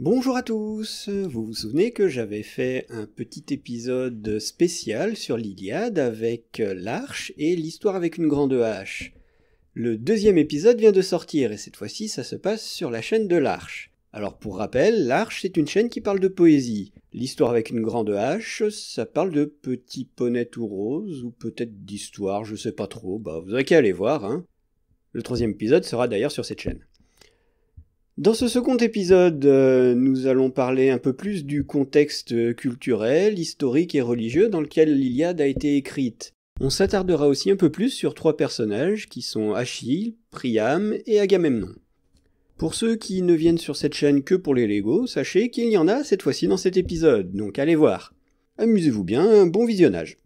Bonjour à tous Vous vous souvenez que j'avais fait un petit épisode spécial sur l'Iliade avec euh, l'arche et l'histoire avec une grande hache. Le deuxième épisode vient de sortir et cette fois-ci ça se passe sur la chaîne de l'arche. Alors pour rappel, l'arche c'est une chaîne qui parle de poésie. L'histoire avec une grande hache, ça parle de petits poneys ou roses ou peut-être d'histoire, je sais pas trop, bah vous aurez qu'à aller voir hein. Le troisième épisode sera d'ailleurs sur cette chaîne. Dans ce second épisode, euh, nous allons parler un peu plus du contexte culturel, historique et religieux dans lequel l'Iliade a été écrite. On s'attardera aussi un peu plus sur trois personnages qui sont Achille, Priam et Agamemnon. Pour ceux qui ne viennent sur cette chaîne que pour les Legos, sachez qu'il y en a cette fois-ci dans cet épisode, donc allez voir. Amusez-vous bien, bon visionnage.